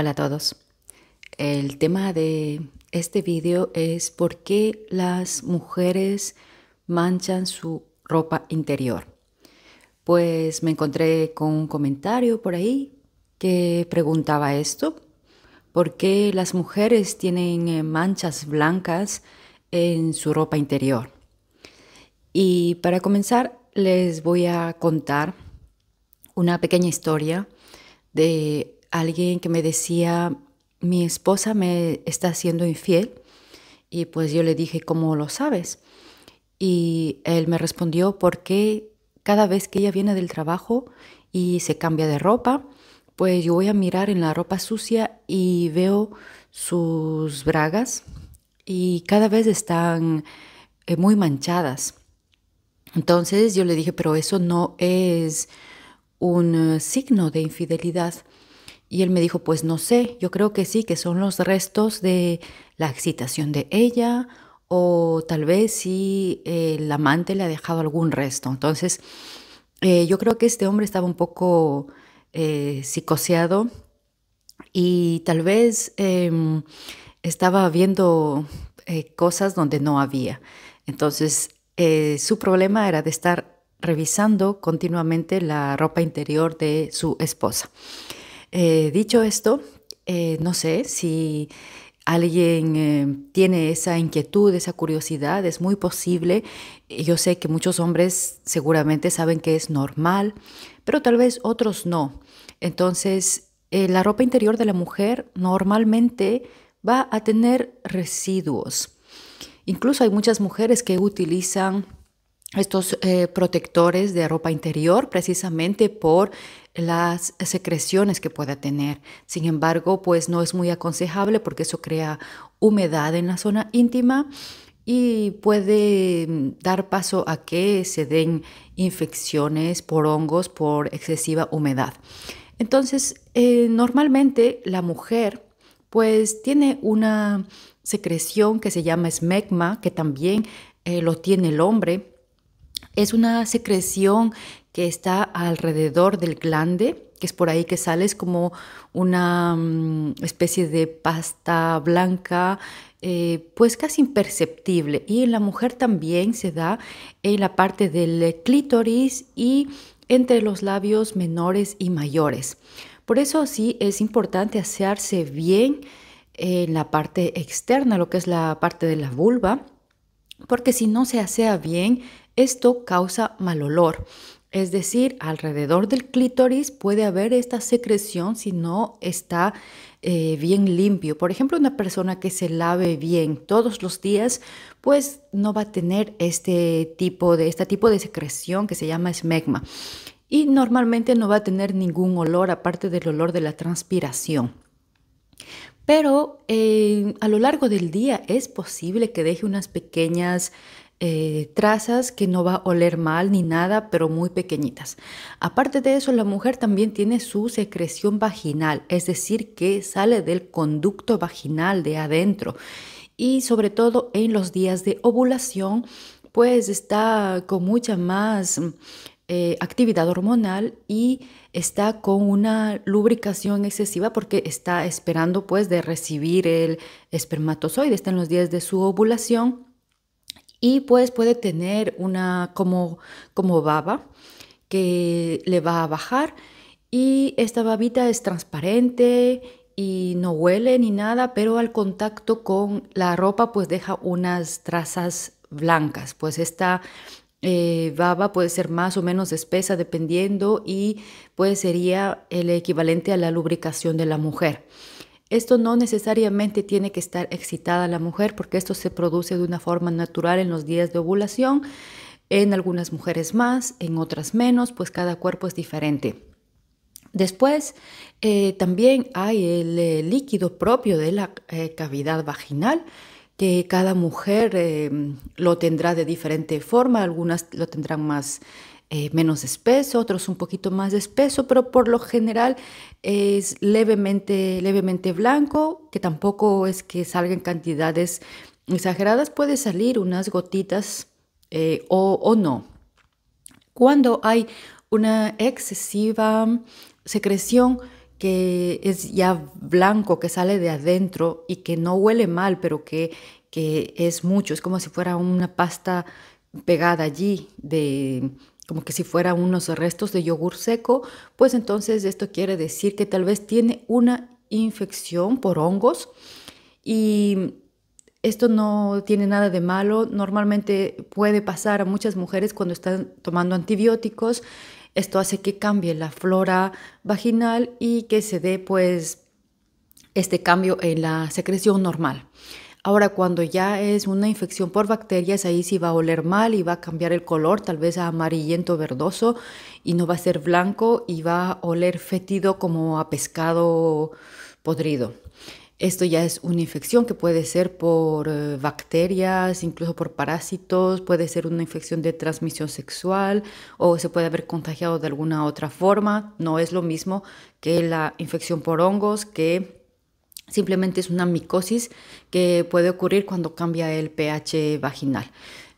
Hola a todos. El tema de este vídeo es por qué las mujeres manchan su ropa interior. Pues me encontré con un comentario por ahí que preguntaba esto. ¿Por qué las mujeres tienen eh, manchas blancas en su ropa interior? Y para comenzar les voy a contar una pequeña historia de alguien que me decía, mi esposa me está haciendo infiel. Y pues yo le dije, ¿cómo lo sabes? Y él me respondió, porque cada vez que ella viene del trabajo y se cambia de ropa, pues yo voy a mirar en la ropa sucia y veo sus bragas y cada vez están eh, muy manchadas. Entonces yo le dije, pero eso no es un eh, signo de infidelidad. Y él me dijo, pues no sé, yo creo que sí, que son los restos de la excitación de ella o tal vez si el amante le ha dejado algún resto. Entonces, eh, yo creo que este hombre estaba un poco eh, psicoseado y tal vez em, estaba viendo eh, cosas donde no había. Entonces, su problema era de estar revisando continuamente la ropa interior de su esposa. Eh, dicho esto, eh, no sé si alguien eh, tiene esa inquietud, esa curiosidad, es muy posible. Yo sé que muchos hombres seguramente saben que es normal, pero tal vez otros no. Entonces, la ropa interior de la mujer normalmente va a tener residuos. Incluso hay muchas mujeres que utilizan estos eh, protectores de ropa interior precisamente por las secreciones que pueda tener. Sin embargo, pues no es muy aconsejable porque eso crea humedad en la zona íntima y puede mm, dar paso a que se den infecciones por hongos por excesiva humedad. Entonces, eh, normalmente la mujer pues tiene una secreción que se llama esmegma, que también eh, lo tiene el hombre es una secreción que está alrededor del glande, que es por ahí que sale, es como una mm, especie de pasta blanca, eh, pues casi imperceptible. Y en la mujer también se da en la parte del clítoris y entre los labios menores y mayores. Por eso sí es importante asearse bien en la parte externa, lo que es la parte de la vulva, porque si no se asea bien, esto causa mal olor. Es decir, alrededor del clítoris puede haber esta secreción si no está eh, bien limpio. Por ejemplo, una persona que se lave bien todos los días, pues no va a tener este tipo de, este tipo de secreción que se llama esmegma. Y normalmente no va a tener ningún olor aparte del olor de la transpiración. Pero eh, a lo largo del día es posible que deje unas pequeñas eh, trazas que no va a oler mal ni nada, pero muy pequeñitas. Aparte de eso, la mujer también tiene su secreción vaginal, es decir, que sale del conducto vaginal de adentro. Y sobre todo en los días de ovulación, pues está con mucha más eh, actividad hormonal y está con una lubricación excesiva porque está esperando pues de recibir el espermatozoide, está en los días de su ovulación y pues puede tener una como, como baba que le va a bajar y esta babita es transparente y no huele ni nada, pero al contacto con la ropa pues deja unas trazas blancas, pues esta eh, baba puede ser más o menos espesa dependiendo y pues sería el equivalente a la lubricación de la mujer. Esto no necesariamente tiene que estar excitada la mujer porque esto se produce de una forma natural en los días de ovulación, en algunas mujeres más, en otras menos, pues cada cuerpo es diferente. Después eh, también hay el eh, líquido propio de la eh, cavidad vaginal que cada mujer lo tendrá de diferente forma, algunas lo tendrán más eh, menos espeso, otros un poquito más espeso, pero por lo general es levemente, levemente blanco, que tampoco es que salga en cantidades exageradas, puede salir unas gotitas eh, o, no. Cuando hay una excesiva secreción, que es ya blanco, que sale de adentro y que no huele mal, pero que es mucho, es como si fuera una pasta pegada allí de, como que si fuera unos restos de yogur seco, pues entonces esto quiere decir que tal vez tiene una infección por hongos y esto no tiene nada de malo. Normalmente puede pasar a muchas mujeres cuando están tomando antibióticos. Esto hace que cambie la flora vaginal y que se dé pues este cambio en la secreción normal. Ahora, cuando ya es una infección por bacterias, ahí sí va a oler mal y va a cambiar el color, tal vez a amarillento verdoso, y no va a ser blanco y va a oler fétido como a pescado podrido. Esto ya es una infección que puede ser por eh, bacterias, incluso por parásitos, puede ser una infección de transmisión sexual o se puede haber contagiado de alguna otra forma. No es lo mismo que la infección por hongos que Simplemente es una micosis que puede ocurrir cuando cambia el pH vaginal.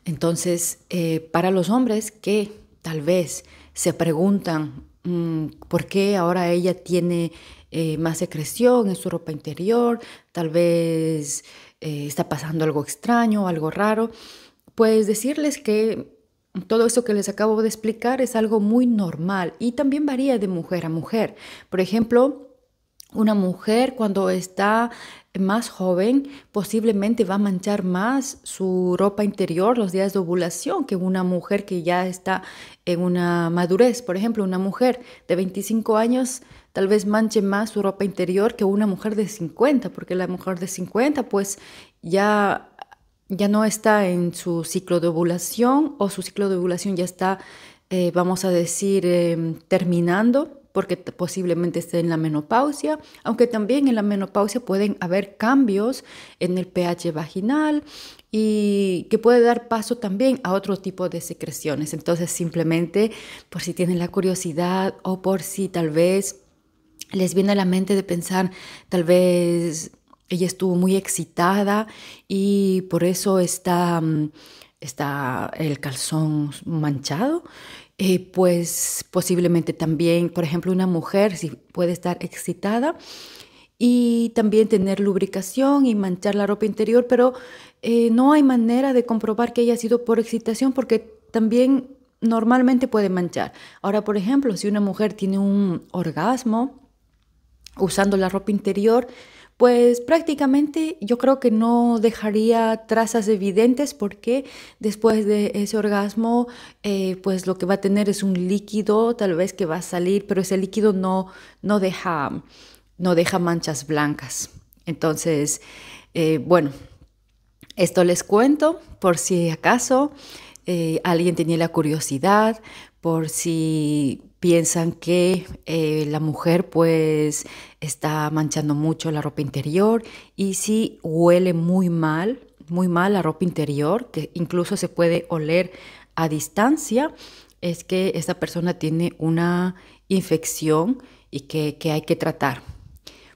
Entonces, eh, para los hombres que tal vez se preguntan mm, por qué ahora ella tiene eh, más secreción en su ropa interior, tal vez eh, está pasando algo extraño, algo raro, pues decirles que todo esto que les acabo de explicar es algo muy normal y también varía de mujer a mujer. Por ejemplo, una mujer cuando está más joven posiblemente va a manchar más su ropa interior los días de ovulación que una mujer que ya está en una madurez. Por ejemplo, una mujer de 25 años tal vez manche más su ropa interior que una mujer de 50, porque la mujer de 50 pues ya ya no está en su ciclo de ovulación o su ciclo de ovulación ya está, eh, vamos a decir, em, terminando porque posiblemente esté en la menopausia, aunque también en la menopausia pueden haber cambios en el pH vaginal y que puede dar paso también a otro tipo de secreciones. Entonces, simplemente por si tienen la curiosidad o por si tal vez les viene a la mente de pensar, tal vez ella estuvo muy excitada y por eso está, mm, está el calzón manchado eh, pues posiblemente también, por ejemplo, una mujer si puede estar excitada y también tener lubricación y manchar la ropa interior, pero eh, no hay manera de comprobar que haya sido por excitación porque también normalmente puede manchar. Ahora, por ejemplo, si una mujer tiene un orgasmo usando la ropa interior, pues prácticamente yo creo que no dejaría trazas evidentes porque después de ese orgasmo, eh, pues lo que va a tener es un líquido, tal vez que va a salir, pero ese líquido no, no, deja, no deja manchas blancas. Entonces, eh, bueno, esto les cuento por si acaso eh, alguien tenía la curiosidad, por si piensan que eh, la mujer pues está manchando mucho la ropa interior y si huele muy mal, muy mal la ropa interior, que incluso se puede oler a distancia, es que esta persona tiene una infección y que, que hay que tratar.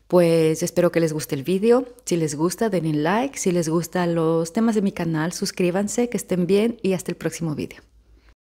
Pues espero que les guste el vídeo. Si les gusta, denle like. Si les gustan los temas de mi canal, suscríbanse, que estén bien y hasta el próximo vídeo.